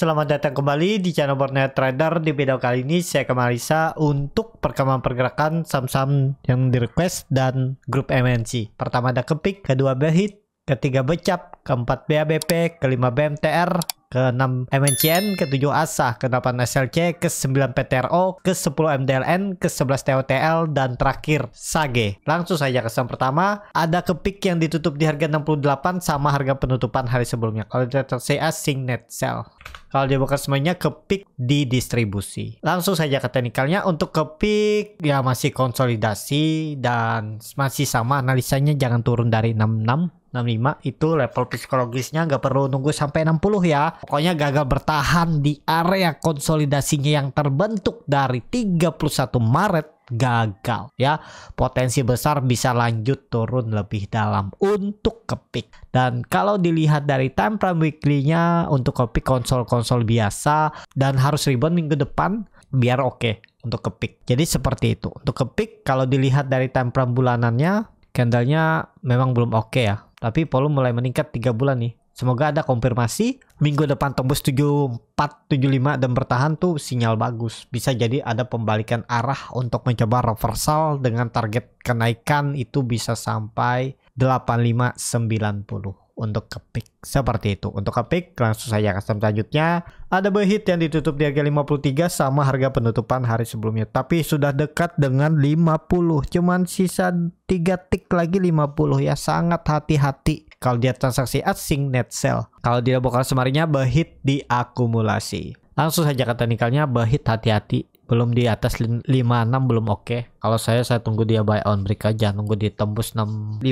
Selamat datang kembali di channel Borneo Trader. Di video kali ini saya ke Marisa untuk perkembangan pergerakan saham-saham yang direquest dan grup MNC. Pertama ada Kepik, kedua Behit, ketiga Becap, keempat BABP, kelima BMTR, ke-6 MNCN, ke-7 ASA, ke-8 SLC, ke-9 PTRO, ke-10 MDLN, ke-11 TOTL, dan terakhir SAGE. Langsung saja ke pertama, ada ke peak yang ditutup di harga 68 sama harga penutupan hari sebelumnya. Kalau kita CA, sing net sell. Kalau dia bakal semuanya ke peak di distribusi. Langsung saja ke teknikalnya untuk ke peak ya masih konsolidasi dan masih sama analisanya jangan turun dari 66 65 itu level psikologisnya nggak perlu nunggu sampai 60 ya. Pokoknya gagal bertahan di area konsolidasinya yang terbentuk dari 31 Maret gagal ya. Potensi besar bisa lanjut turun lebih dalam untuk kepik. Dan kalau dilihat dari time frame weekly-nya untuk kepik konsol-konsol biasa dan harus rebound minggu depan biar oke okay untuk kepik. Jadi seperti itu. Untuk kepik kalau dilihat dari time frame bulanannya candlenya memang belum oke okay ya tapi volume mulai meningkat 3 bulan nih. Semoga ada konfirmasi minggu depan tembus 74, 75 dan bertahan tuh sinyal bagus. Bisa jadi ada pembalikan arah untuk mencoba reversal dengan target kenaikan itu bisa sampai 85, 90 untuk kepik seperti itu untuk kepik langsung saja custom selanjutnya ada behit yang ditutup di harga 53 sama harga penutupan hari sebelumnya tapi sudah dekat dengan 50 cuman sisa 3 tick lagi 50 ya sangat hati-hati kalau dia transaksi asing net sell kalau dia bakal semarinya behit diakumulasi. langsung saja ke nikalnya behit hati-hati belum di atas 56 belum oke. Okay. Kalau saya saya tunggu dia buy on break aja, nunggu ditembus 656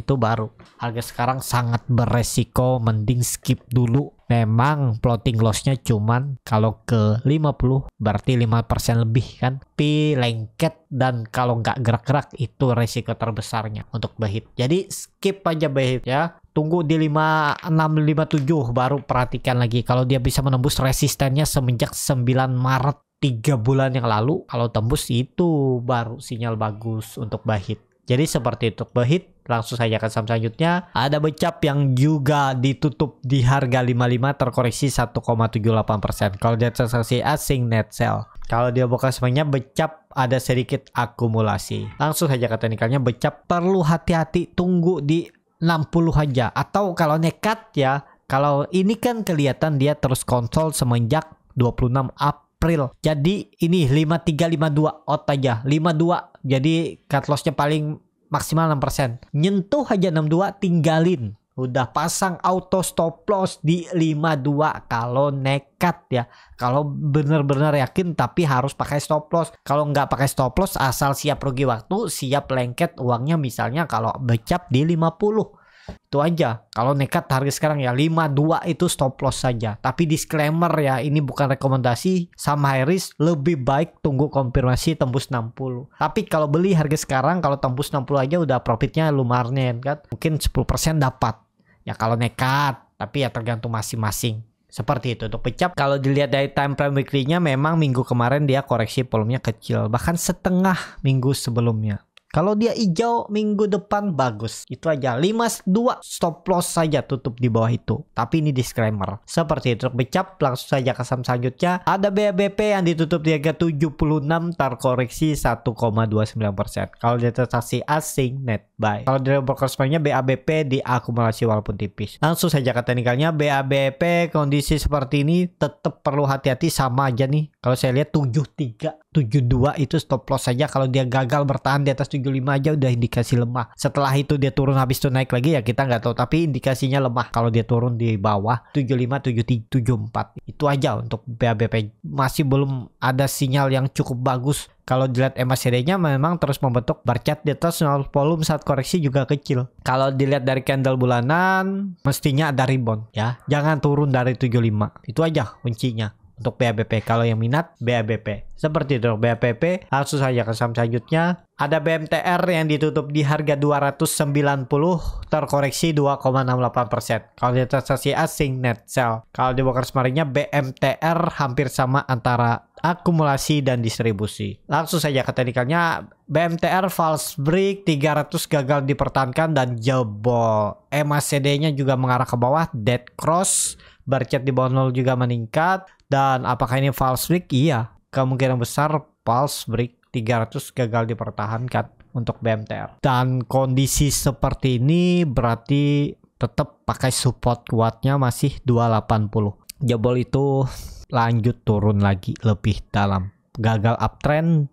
itu baru. Harga sekarang sangat beresiko, mending skip dulu. Memang plotting lossnya cuman kalau ke 50 berarti 5% lebih kan. P lengket dan kalau nggak gerak-gerak itu resiko terbesarnya untuk bahit. Jadi skip aja bahit ya tunggu di 5657 baru perhatikan lagi kalau dia bisa menembus resistennya semenjak 9 Maret tiga bulan yang lalu kalau tembus itu baru sinyal bagus untuk bahit. Jadi seperti itu bahit langsung saja ke saham selanjutnya ada becap yang juga ditutup di harga 55 terkoreksi 1,78% kalau dia transaksi asing net sell kalau dia buka semuanya becap ada sedikit akumulasi langsung saja ke teknikalnya becap perlu hati-hati tunggu di 60 aja atau kalau nekat ya kalau ini kan kelihatan dia terus kontrol semenjak 26 up April. Jadi ini 5352 out aja. 52. Jadi cut lossnya paling maksimal 6%. Nyentuh aja 62 tinggalin. Udah pasang auto stop loss di 52 kalau nekat ya. Kalau bener-bener yakin tapi harus pakai stop loss. Kalau nggak pakai stop loss asal siap rugi waktu, siap lengket uangnya misalnya kalau becap di 50 itu aja. Kalau nekat harga sekarang ya 52 itu stop loss saja. Tapi disclaimer ya, ini bukan rekomendasi. Sama high risk lebih baik tunggu konfirmasi tembus 60. Tapi kalau beli harga sekarang kalau tembus 60 aja udah profitnya lumayan kan. Mungkin 10% dapat. Ya kalau nekat, tapi ya tergantung masing-masing. Seperti itu untuk pecap. Kalau dilihat dari time frame weekly-nya memang minggu kemarin dia koreksi volumenya kecil. Bahkan setengah minggu sebelumnya. Kalau dia hijau minggu depan bagus. Itu aja 5-2 stop loss saja tutup di bawah itu. Tapi ini disclaimer. Seperti itu becap langsung saja ke saham selanjutnya. Ada BBP yang ditutup di harga 76 terkoreksi 1,29%. Kalau dia transaksi asing net buy. Kalau dari broker sebenarnya BABP akumulasi walaupun tipis. Langsung saja ke teknikalnya BABP kondisi seperti ini tetap perlu hati-hati sama aja nih. Kalau saya lihat 73 72 itu stop loss saja kalau dia gagal bertahan di atas 75 aja udah indikasi lemah setelah itu dia turun habis itu naik lagi ya kita nggak tahu tapi indikasinya lemah kalau dia turun di bawah 75 73 74 itu aja untuk BABP masih belum ada sinyal yang cukup bagus kalau dilihat MACD-nya memang terus membentuk bar chart di atas volume saat koreksi juga kecil. Kalau dilihat dari candle bulanan, mestinya ada rebound ya. Jangan turun dari 75. Itu aja kuncinya untuk BABP. Kalau yang minat BABP. Seperti itu BABP langsung saja ke saham selanjutnya. Ada BMTR yang ditutup di harga 290 terkoreksi 2,68%. Kalau di transaksi asing net sell. Kalau di broker semarinya BMTR hampir sama antara akumulasi dan distribusi. Langsung saja ke teknikalnya BMTR false break 300 gagal dipertahankan dan jebol. MACD-nya juga mengarah ke bawah, dead cross, bar di bawah 0 juga meningkat. Dan apakah ini false break? Iya, kemungkinan besar false break 300 gagal dipertahankan untuk BMTR. Dan kondisi seperti ini berarti tetap pakai support kuatnya masih 280. Jebol itu lanjut turun lagi lebih dalam. Gagal uptrend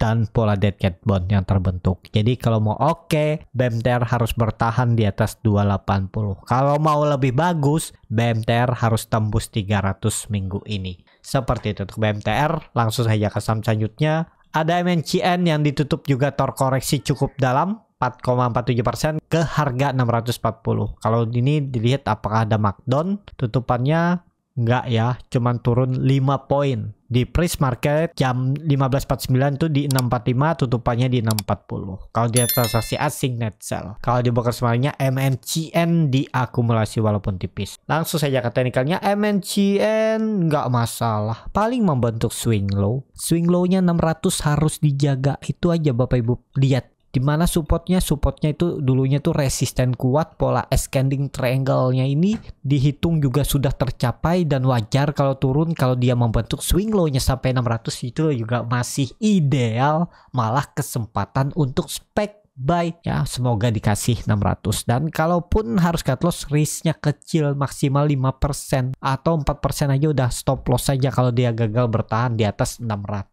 dan pola dead cat bond yang terbentuk. Jadi kalau mau oke, okay, BMTR harus bertahan di atas 280. Kalau mau lebih bagus, BMTR harus tembus 300 minggu ini. Seperti itu untuk BMTR, langsung saja ke saham selanjutnya. Ada MNCN yang ditutup juga terkoreksi cukup dalam 4,47% ke harga 640. Kalau ini dilihat apakah ada markdown, tutupannya Enggak ya, cuman turun 5 poin. Di price market jam 15.49 tuh di 645, tutupannya di 640. Kalau di transaksi asing net sell. Kalau di broker semuanya MNCN diakumulasi walaupun tipis. Langsung saja ke teknikalnya MNCN nggak masalah. Paling membentuk swing low. Swing low-nya 600 harus dijaga. Itu aja Bapak Ibu. Lihat dimana supportnya supportnya itu dulunya tuh resisten kuat pola ascending triangle-nya ini dihitung juga sudah tercapai dan wajar kalau turun kalau dia membentuk swing low-nya sampai 600 itu juga masih ideal malah kesempatan untuk spek buy ya semoga dikasih 600 dan kalaupun harus cut loss risknya kecil maksimal 5% atau 4% aja udah stop loss saja kalau dia gagal bertahan di atas 600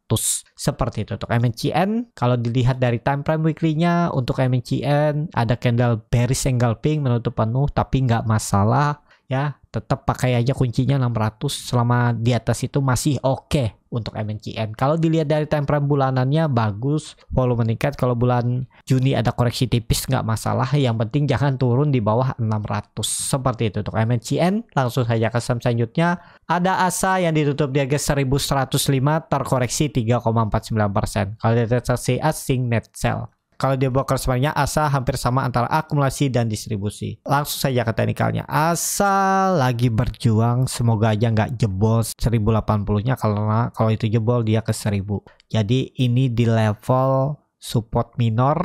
seperti itu untuk MNCN kalau dilihat dari time frame weekly-nya untuk MNCN ada candle bearish engulfing menutup penuh tapi nggak masalah ya tetap pakai aja kuncinya 600 selama di atas itu masih oke okay untuk MNCN. Kalau dilihat dari time frame bulanannya bagus, volume meningkat. Kalau bulan Juni ada koreksi tipis nggak masalah. Yang penting jangan turun di bawah 600 seperti itu untuk MNCN. Langsung saja ke saham selanjutnya. Ada ASA yang ditutup di harga 1105 terkoreksi 3,49%. Kalau dari transaksi asing net sell. Kalau dia bakar sebenarnya asa hampir sama antara akumulasi dan distribusi. Langsung saja ke teknikalnya. Asa lagi berjuang semoga aja nggak jebol 1080-nya karena kalau itu jebol dia ke 1000. Jadi ini di level support minor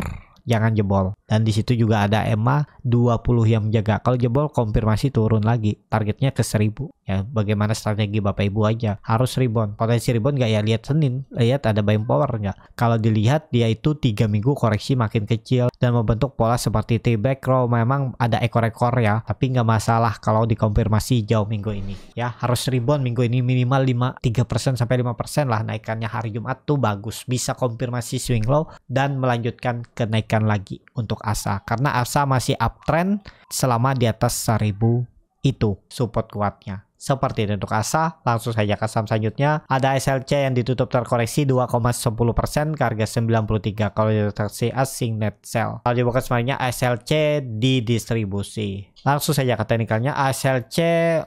jangan jebol. Dan di situ juga ada EMA 20 yang menjaga. Kalau jebol konfirmasi turun lagi, targetnya ke 1000 ya bagaimana strategi bapak ibu aja harus rebound potensi rebound nggak ya lihat Senin lihat ada buying power nggak kalau dilihat dia itu tiga minggu koreksi makin kecil dan membentuk pola seperti T back row memang ada ekor-ekor ya tapi nggak masalah kalau dikonfirmasi jauh minggu ini ya harus rebound minggu ini minimal lima tiga persen sampai lima persen lah naikannya hari Jumat tuh bagus bisa konfirmasi swing low dan melanjutkan kenaikan lagi untuk ASA karena ASA masih uptrend selama di atas seribu itu support kuatnya. Seperti untuk ASA, langsung saja ke saham selanjutnya. Ada SLC yang ditutup terkoreksi 2,10% ke harga 93 kalau transaksi asing net sell. Kalau dibuka semuanya SLC didistribusi. Langsung saja ke teknikalnya, SLC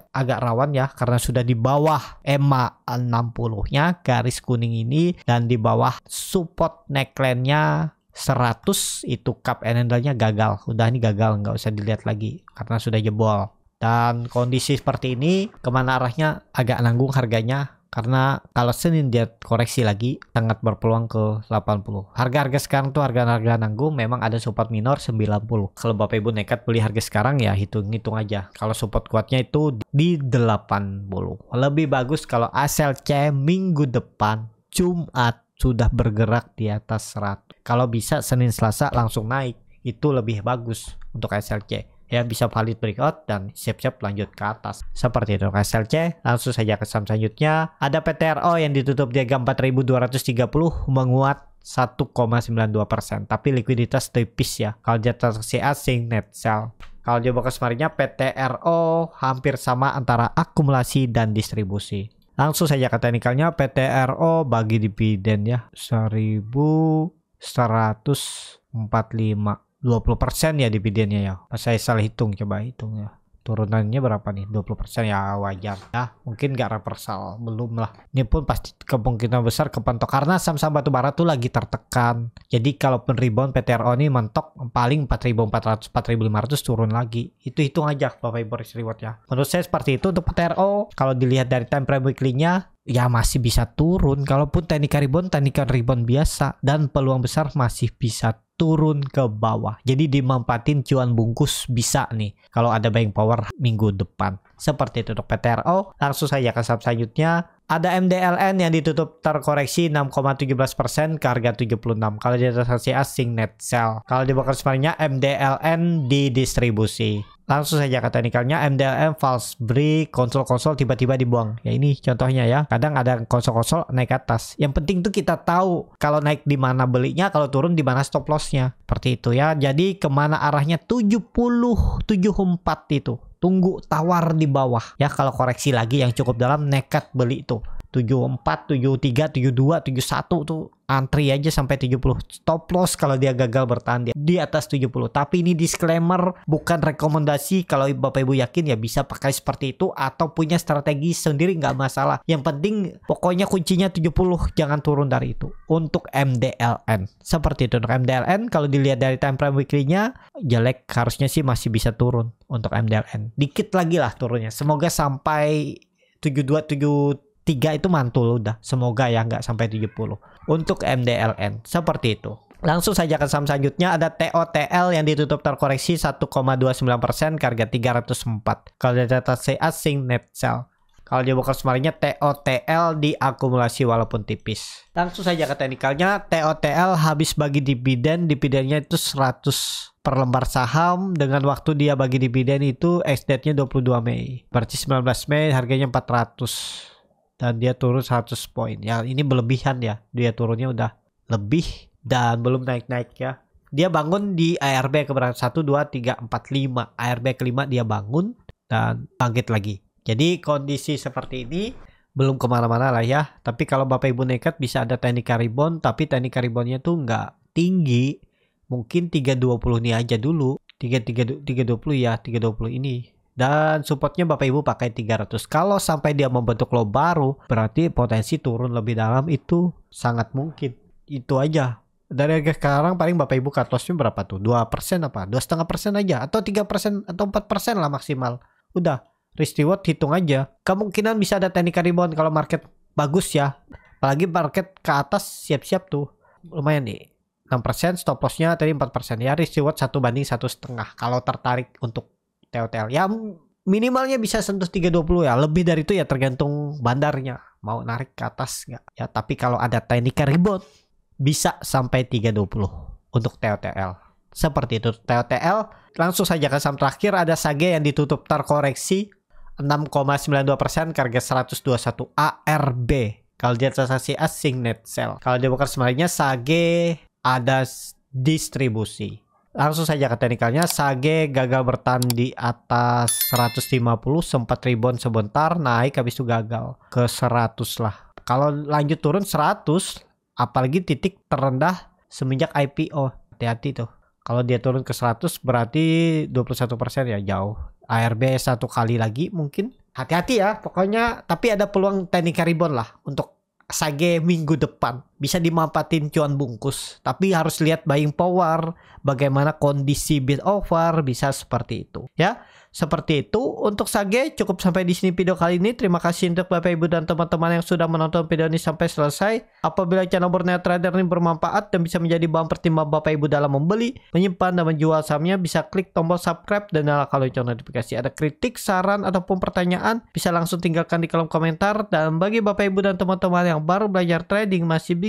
agak rawan ya karena sudah di bawah EMA 60-nya garis kuning ini dan di bawah support neckline-nya 100 itu cup and handle-nya gagal. Udah ini gagal nggak usah dilihat lagi karena sudah jebol. Dan kondisi seperti ini kemana arahnya agak nanggung harganya karena kalau Senin dia koreksi lagi sangat berpeluang ke 80 harga-harga sekarang tuh harga-harga nanggung memang ada support minor 90 kalau bapak ibu nekat beli harga sekarang ya hitung-hitung aja kalau support kuatnya itu di 80 lebih bagus kalau ASLC minggu depan Jumat sudah bergerak di atas 100 kalau bisa Senin Selasa langsung naik itu lebih bagus untuk ASLC ya bisa valid breakout dan siap-siap lanjut ke atas seperti itu KSLC langsung saja ke saham selanjutnya ada PTRO yang ditutup di harga 4230 menguat 1,92% tapi likuiditas tipis ya kalau dia transaksi asing net sell kalau coba ke semarinya PTRO hampir sama antara akumulasi dan distribusi langsung saja ke teknikalnya PTRO bagi dividen ya 1145 20% ya dividennya ya. Pas saya salah hitung coba hitung ya. Turunannya berapa nih? 20% ya wajar. Ya, mungkin nggak reversal, belum lah. Ini pun pasti kemungkinan besar kepentok karena saham-saham batu bara tuh lagi tertekan. Jadi kalaupun rebound PTRO ini mentok paling 4.400 4.500 turun lagi. Itu hitung aja Bapak Ibu risk reward ya. Menurut saya seperti itu untuk PTRO. Kalau dilihat dari time frame weekly-nya ya masih bisa turun kalaupun teknika rebound teknika rebound biasa dan peluang besar masih bisa turun ke bawah. Jadi dimampatin cuan bungkus bisa nih kalau ada buying power minggu depan. Seperti itu untuk PTRO. Langsung saja ke saham selanjutnya. Ada MDLN yang ditutup terkoreksi 6,17% ke harga 76 kalau di transaksi asing net sell. Kalau di broker sebenarnya MDLN didistribusi. Langsung saja ke teknikalnya MDLN false break konsol-konsol tiba-tiba dibuang. Ya ini contohnya ya. Kadang ada konsol-konsol naik atas. Yang penting tuh kita tahu kalau naik di mana belinya, kalau turun di mana stop lossnya. Seperti itu ya. Jadi kemana arahnya 70 itu tunggu tawar di bawah ya kalau koreksi lagi yang cukup dalam nekat beli itu 74, 73, 72, 71 tuh antri aja sampai 70 stop loss kalau dia gagal bertahan dia di atas 70 tapi ini disclaimer bukan rekomendasi kalau bapak ibu yakin ya bisa pakai seperti itu atau punya strategi sendiri nggak masalah yang penting pokoknya kuncinya 70 jangan turun dari itu untuk MDLN seperti itu untuk MDLN kalau dilihat dari time frame weekly nya jelek harusnya sih masih bisa turun untuk MDLN dikit lagi lah turunnya semoga sampai 72 73 tiga itu mantul udah semoga ya nggak sampai 70 untuk MDLN seperti itu Langsung saja ke saham selanjutnya ada TOTL yang ditutup terkoreksi 1,29% harga 304. Kalau dari data asing net sell. Kalau di broker semarinya TOTL diakumulasi walaupun tipis. Langsung saja ke teknikalnya, TOTL habis bagi dividen, dividennya itu 100 per lembar saham dengan waktu dia bagi dividen itu ex date-nya 22 Mei. Berarti 19 Mei harganya 400 dan dia turun 100 poin. Ya ini berlebihan ya. Dia turunnya udah lebih dan belum naik-naik ya. Dia bangun di ARB keberatan 1 2 3 4 5. ARB kelima dia bangun dan bangkit lagi. Jadi kondisi seperti ini belum kemana-mana lah ya. Tapi kalau Bapak Ibu nekat bisa ada teknik karibon. tapi teknik karibonnya tuh nggak tinggi. Mungkin 320 ini aja dulu. 3, 3, 320 ya, 320 ini dan supportnya Bapak Ibu pakai 300. Kalau sampai dia membentuk low baru, berarti potensi turun lebih dalam itu sangat mungkin. Itu aja. Dari harga sekarang paling Bapak Ibu cut lossnya berapa tuh? 2% apa? 2,5% aja atau 3% atau 4% lah maksimal. Udah, risk reward hitung aja. Kemungkinan bisa ada teknik rebound kalau market bagus ya. Apalagi market ke atas siap-siap tuh. Lumayan nih. 6% stop lossnya tadi 4% ya risk reward 1 banding satu setengah kalau tertarik untuk TOTL ya minimalnya bisa sentuh 320 ya lebih dari itu ya tergantung bandarnya mau narik ke atas nggak ya tapi kalau ada teknik rebound bisa sampai 320 untuk TOTL seperti itu TOTL langsung saja ke saham terakhir ada Sage yang ditutup terkoreksi 6,92% harga 121 ARB kalau dia transaksi asing net sell kalau dia bukan sebenarnya Sage ada distribusi Langsung saja ke teknikalnya, Sage gagal bertahan di atas 150, sempat rebound sebentar, naik habis itu gagal ke 100 lah. Kalau lanjut turun 100, apalagi titik terendah semenjak IPO. Hati-hati tuh. Kalau dia turun ke 100 berarti 21% ya jauh. ARB satu kali lagi mungkin. Hati-hati ya, pokoknya tapi ada peluang teknik rebound lah untuk Sage minggu depan bisa dimanfaatin cuan bungkus. Tapi harus lihat buying power, bagaimana kondisi bid over bisa seperti itu. Ya, seperti itu. Untuk Sage cukup sampai di sini video kali ini. Terima kasih untuk Bapak Ibu dan teman-teman yang sudah menonton video ini sampai selesai. Apabila channel Borneo Trader ini bermanfaat dan bisa menjadi bahan pertimbangan Bapak Ibu dalam membeli, menyimpan, dan menjual sahamnya, bisa klik tombol subscribe dan nyalakan lonceng notifikasi. Ada kritik, saran, ataupun pertanyaan, bisa langsung tinggalkan di kolom komentar. Dan bagi Bapak Ibu dan teman-teman yang baru belajar trading masih bingung,